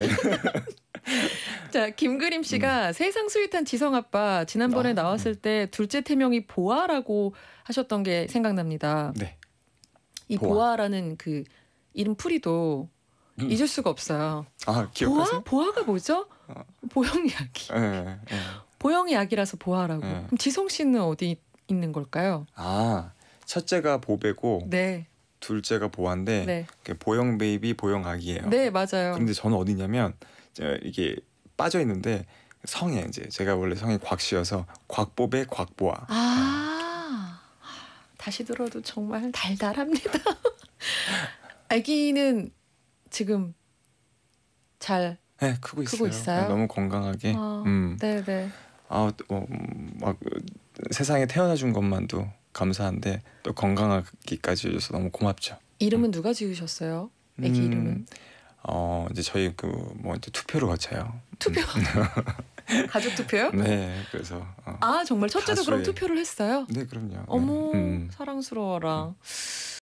자, 김그림 씨가 음. 세상 스윗한 지성 아빠 지난번에 아, 네. 나왔을 음. 때 둘째 태명이 보아라고 하셨던 게 생각납니다. 네. 이 보아. 라는그 이름 풀이도 음. 잊을 수가 없어요. 아, 기억하세요? 보아? 보아가 뭐죠? 아. 보형 이야기. 네, 네. 보형 이야기라서 보아라고. 네. 그럼 지성 씨는 어디 있는 걸까요? 아, 첫째가 보배고 네. 둘째가 보아인데 네. 보영 베이비 보영 아기예요. 네 맞아요. 근데 저는 어디냐면 이게 빠져 있는데 성에 이제 제가 원래 성이 곽씨여서 곽보배 곽보아. 아 다시 들어도 정말 달달합니다. 아기는 지금 잘 네, 크고 있어요. 크고 있어요? 네, 너무 건강하게. 아, 음. 네네. 아막 어, 음, 어, 세상에 태어나 준 것만도 감사한데 또 건강하기까지 해줘서 너무 고맙죠. 이름은 음. 누가 지으셨어요? 아기 음, 이름은? 어 이제 저희 그 뭐 이제 투표를 거쳐요. 투표? 음. 가족 투표요? 네, 그래서 어, 아 정말 첫째도 가수의... 그럼 투표를 했어요? 네, 그럼요. 어머, 네. 음. 사랑스러워라. 음.